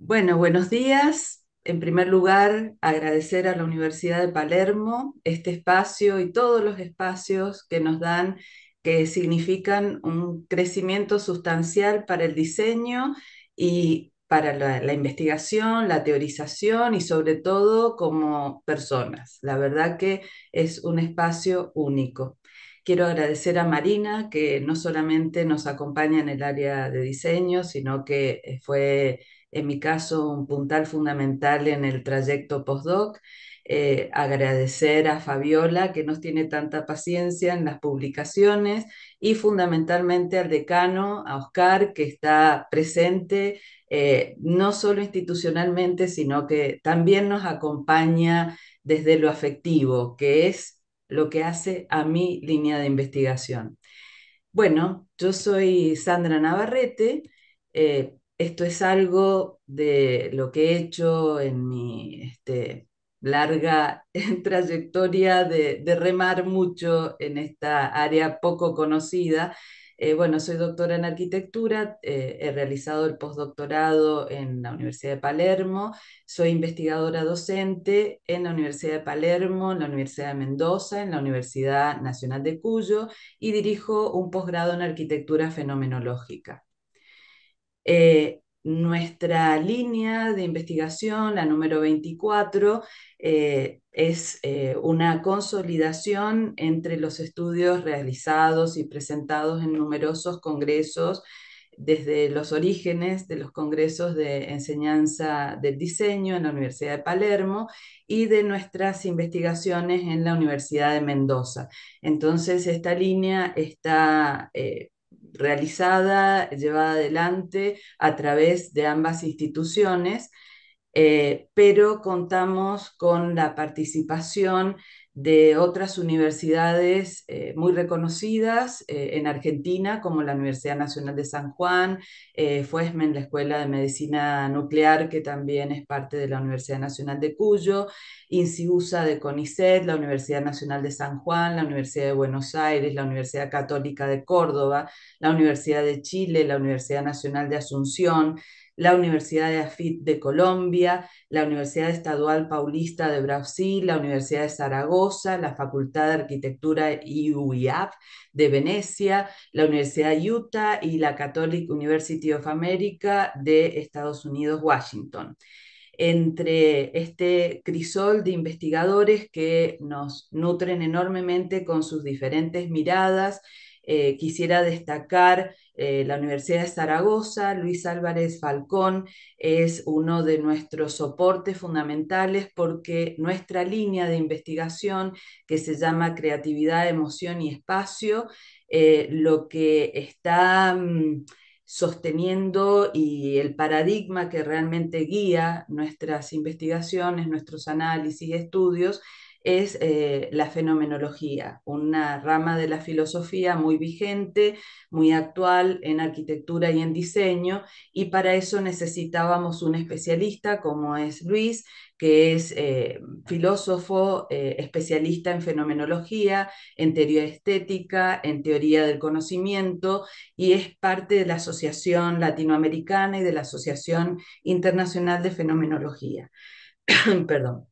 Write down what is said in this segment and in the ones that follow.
Bueno, buenos días. En primer lugar, agradecer a la Universidad de Palermo este espacio y todos los espacios que nos dan, que significan un crecimiento sustancial para el diseño y para la, investigación, la teorización y sobre todo como personas. La verdad que es un espacio único. Quiero agradecer a Marina, que no solamente nos acompaña en el área de diseño, sino que fue en mi caso, un puntal fundamental en el trayecto postdoc. Eh, agradecer a Fabiola que nos tiene tanta paciencia en las publicaciones y fundamentalmente al decano, a Oscar, que está presente eh, no solo institucionalmente, sino que también nos acompaña desde lo afectivo, que es lo que hace a mi línea de investigación. Bueno, yo soy Sandra Navarrete. Eh, esto es algo de lo que he hecho en mi este, larga trayectoria de, remar mucho en esta área poco conocida. Eh, bueno, soy doctora en arquitectura, eh, he realizado el postdoctorado en la Universidad de Palermo, soy investigadora docente en la Universidad de Palermo, en la Universidad de Mendoza, en la Universidad Nacional de Cuyo y dirijo un posgrado en arquitectura fenomenológica. Eh, nuestra línea de investigación, la número 24, eh, es eh, una consolidación entre los estudios realizados y presentados en numerosos congresos desde los orígenes de los congresos de enseñanza del diseño en la Universidad de Palermo y de nuestras investigaciones en la Universidad de Mendoza. Entonces, esta línea está realizada, llevada adelante a través de ambas instituciones, eh, pero contamos con la participación de otras universidades eh, muy reconocidas eh, en Argentina, como la Universidad Nacional de San Juan, eh, FUESMEN, la Escuela de Medicina Nuclear, que también es parte de la Universidad Nacional de Cuyo, INSIUSA de CONICET, la Universidad Nacional de San Juan, la Universidad de Buenos Aires, la Universidad Católica de Córdoba, la Universidad de Chile, la Universidad Nacional de Asunción, la Universidad de Afit de Colombia, la Universidad Estadual Paulista de Brasil, la Universidad de Zaragoza, la Facultad de Arquitectura IUIAP de Venecia, la Universidad de Utah y la Catholic University of America de Estados Unidos, Washington entre este crisol de investigadores que nos nutren enormemente con sus diferentes miradas eh, quisiera destacar eh, la Universidad de Zaragoza. Luis Álvarez Falcón es uno de nuestros soportes fundamentales porque nuestra línea de investigación, que se llama Creatividad, Emoción y Espacio, eh, lo que está... Mm, sosteniendo y el paradigma que realmente guía nuestras investigaciones, nuestros análisis, y estudios, es eh, la fenomenología, una rama de la filosofía muy vigente, muy actual en arquitectura y en diseño, y para eso necesitábamos un especialista como es Luis, que es eh, filósofo, eh, especialista en fenomenología, en teoría estética, en teoría del conocimiento, y es parte de la Asociación Latinoamericana y de la Asociación Internacional de Fenomenología. Perdón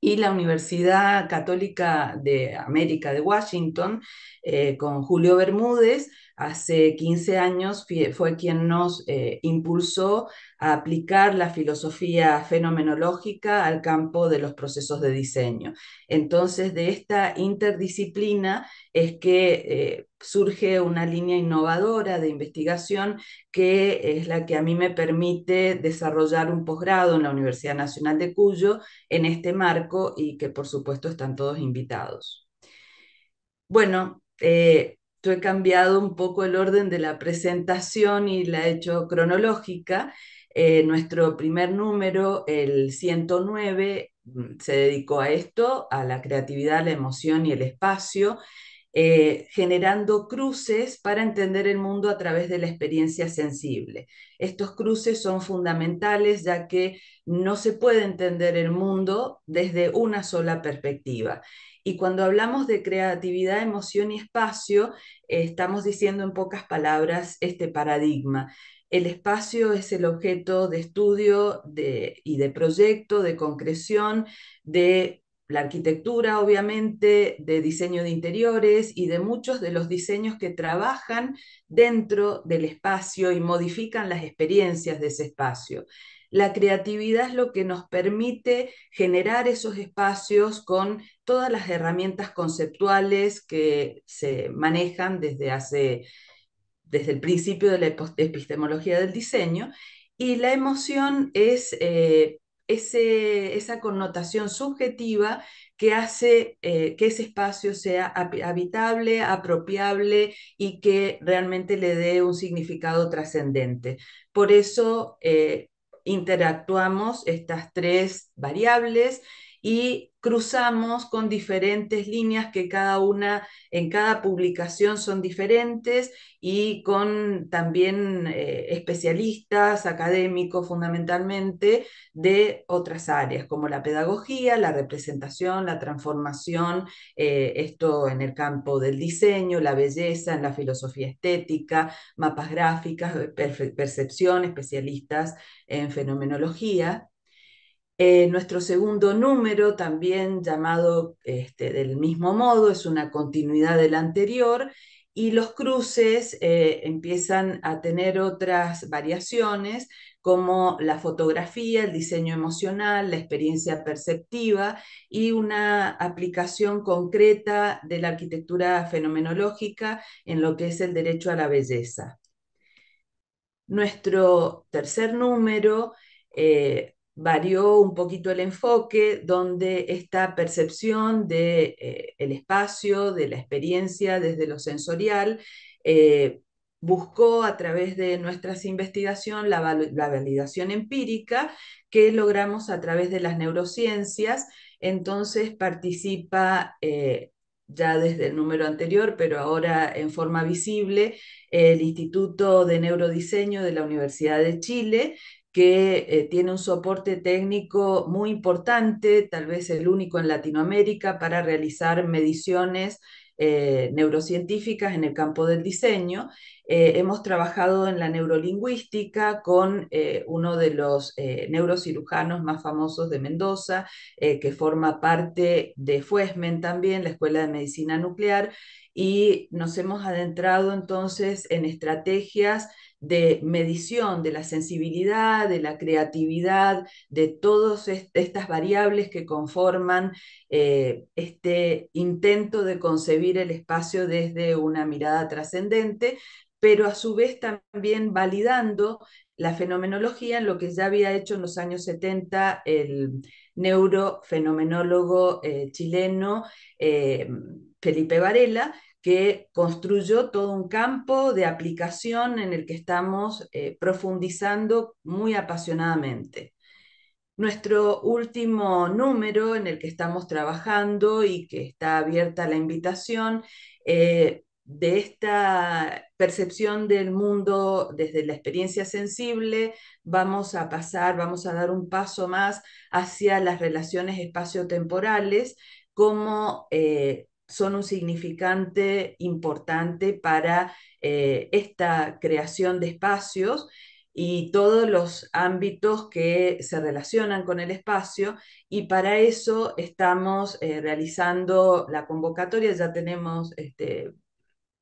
y la Universidad Católica de América de Washington, eh, con Julio Bermúdez, hace 15 años fue quien nos eh, impulsó a aplicar la filosofía fenomenológica al campo de los procesos de diseño. Entonces, de esta interdisciplina es que eh, surge una línea innovadora de investigación que es la que a mí me permite desarrollar un posgrado en la Universidad Nacional de Cuyo en este marco y que por supuesto están todos invitados. Bueno, eh, he cambiado un poco el orden de la presentación y la he hecho cronológica. Eh, nuestro primer número, el 109, mm, se dedicó a esto, a la creatividad, la emoción y el espacio. Eh, generando cruces para entender el mundo a través de la experiencia sensible. Estos cruces son fundamentales ya que no se puede entender el mundo desde una sola perspectiva. Y cuando hablamos de creatividad, emoción y espacio, estamos diciendo en pocas palabras este paradigma. El espacio es el objeto de estudio y de proyecto, de concreción, de la arquitectura, obviamente, de diseño de interiores y de muchos de los diseños que trabajan dentro del espacio y modifican las experiencias de ese espacio. La creatividad es lo que nos permite generar esos espacios con todas las herramientas conceptuales que se manejan desde hace desde el principio de la epistemología del diseño y la emoción es eh, esa connotación subjetiva que hace eh, que ese espacio sea habitable, apropiable y que realmente le dé un significado trascendente. Por eso eh, interactuamos estas tres variables y cruzamos con diferentes líneas que cada una en cada publicación son diferentes y con también eh, especialistas académicos fundamentalmente de otras áreas como la pedagogía, la representación, la transformación, eh, esto en el campo del diseño, la belleza, en la filosofía estética, mapas gráficas, percepción, especialistas en fenomenología eh, nuestro segundo número, también llamado este, del mismo modo, es una continuidad del anterior y los cruces eh, empiezan a tener otras variaciones como la fotografía, el diseño emocional, la experiencia perceptiva y una aplicación concreta de la arquitectura fenomenológica en lo que es el derecho a la belleza. Nuestro tercer número eh, varió un poquito el enfoque, donde esta percepción del de, eh, el espacio, de la experiencia desde lo sensorial, eh, buscó a través de nuestras investigaciones la, validación empírica que logramos a través de las neurociencias. Entonces participa eh, ya desde el número anterior, pero ahora en forma visible, el Instituto de Neurodiseño de la Universidad de Chile, que eh, tiene un soporte técnico muy importante, tal vez el único en Latinoamérica, para realizar mediciones eh, neurocientíficas en el campo del diseño eh, hemos trabajado en la neurolingüística con eh, uno de los eh, neurocirujanos más famosos de Mendoza, que forma parte de FUESMEN también, la Escuela de Medicina Nuclear, y nos hemos adentrado entonces en estrategias de medición de la sensibilidad, de la creatividad, de todas estas variables que conforman este intento de concebir el espacio desde una mirada trascendente, pero a su vez también validando la fenomenología en lo que ya había hecho en los años 70 el neurofenomenólogo eh, chileno eh, Felipe Varela, que construyó todo un campo de aplicación en el que estamos eh, profundizando muy apasionadamente. Nuestro último número en el que estamos trabajando y que está abierta la invitación de esta percepción del mundo desde la experiencia sensible, vamos a pasar, vamos a dar un paso más hacia las relaciones espaciotemporales como eh, son un significante importante para eh, esta creación de espacios y todos los ámbitos que se relacionan con el espacio y para eso estamos eh, realizando la convocatoria, ya tenemos este,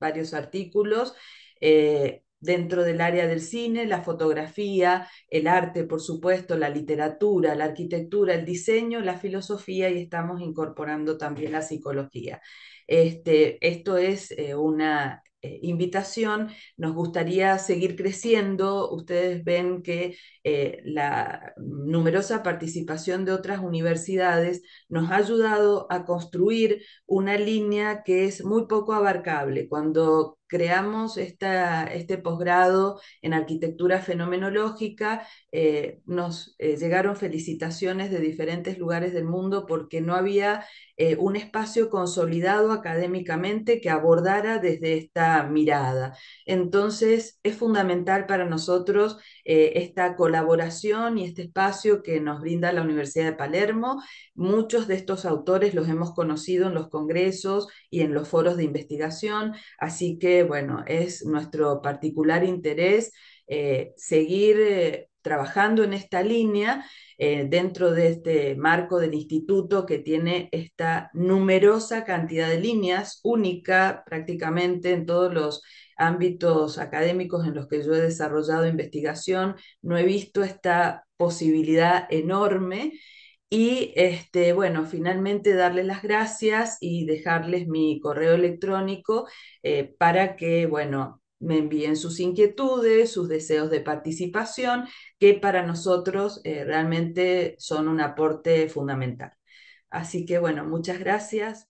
varios artículos. Eh, dentro del área del cine, la fotografía, el arte, por supuesto, la literatura, la arquitectura, el diseño, la filosofía y estamos incorporando también la psicología. Este, esto es eh, una eh, invitación. Nos gustaría seguir creciendo. Ustedes ven que eh, la numerosa participación de otras universidades nos ha ayudado a construir una línea que es muy poco abarcable. Cuando creamos este posgrado en arquitectura fenomenológica, eh, nos eh, llegaron felicitaciones de diferentes lugares del mundo porque no había eh, un espacio consolidado académicamente que abordara desde esta mirada. Entonces, es fundamental para nosotros esta colaboración y este espacio que nos brinda la Universidad de Palermo. Muchos de estos autores los hemos conocido en los congresos y en los foros de investigación. Así que, bueno, es nuestro particular interés eh, seguir eh, trabajando en esta línea eh, dentro de este marco del instituto que tiene esta numerosa cantidad de líneas, única prácticamente en todos los ámbitos académicos en los que yo he desarrollado investigación, no he visto esta posibilidad enorme y este, bueno, finalmente darles las gracias y dejarles mi correo electrónico eh, para que, bueno, me envíen sus inquietudes, sus deseos de participación, que para nosotros eh, realmente son un aporte fundamental. Así que, bueno, muchas gracias.